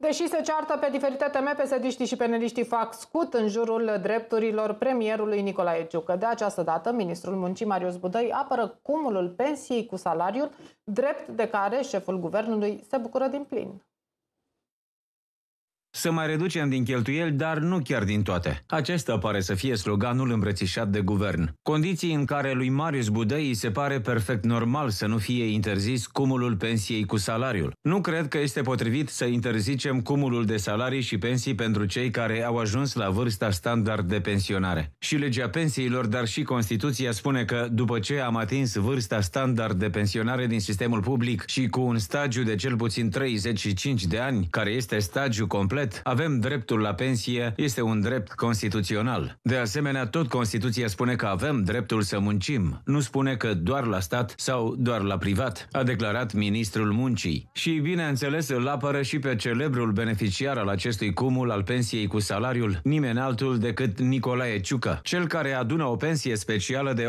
Deși se ceartă pe diferite teme, psd și peneliștii fac scut în jurul drepturilor premierului Nicolae Ciucă. De această dată, ministrul muncii Marius Budăi apără cumulul pensiei cu salariul, drept de care șeful guvernului se bucură din plin. Să mai reducem din cheltuieli, dar nu chiar din toate. Acesta pare să fie sloganul îmbrățișat de guvern. Condiții în care lui Marius Budăi se pare perfect normal să nu fie interzis cumulul pensiei cu salariul. Nu cred că este potrivit să interzicem cumulul de salarii și pensii pentru cei care au ajuns la vârsta standard de pensionare. Și legea pensiilor, dar și Constituția spune că, după ce am atins vârsta standard de pensionare din sistemul public și cu un stagiu de cel puțin 35 de ani, care este stagiu complet, complet. Avem dreptul la pensie, este un drept constituțional. De asemenea, tot Constituția spune că avem dreptul să muncim, nu spune că doar la stat sau doar la privat, a declarat ministrul muncii. Și, bineînțeles, îl apără și pe celebrul beneficiar al acestui cumul al pensiei cu salariul, nimeni altul decât Nicolae Ciucă, cel care adună o pensie specială de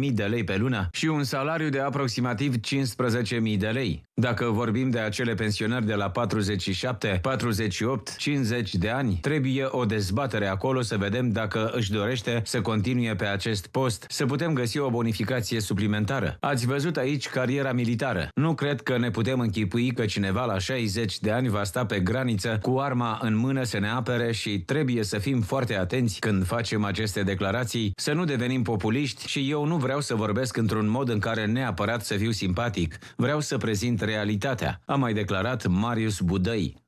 18.000 de lei pe lună și un salariu de aproximativ 15.000 de lei. Dacă vorbim de acele pensionari de la 47, 48, 58, 50 de ani. Trebuie o dezbatere acolo să vedem dacă își dorește să continue pe acest post, să putem găsi o bonificație suplimentară. Ați văzut aici cariera militară. Nu cred că ne putem închipui că cineva la 60 de ani va sta pe graniță cu arma în mână să ne apere și trebuie să fim foarte atenți când facem aceste declarații, să nu devenim populiști și eu nu vreau să vorbesc într-un mod în care neapărat să fiu simpatic. Vreau să prezint realitatea, a mai declarat Marius Budăi.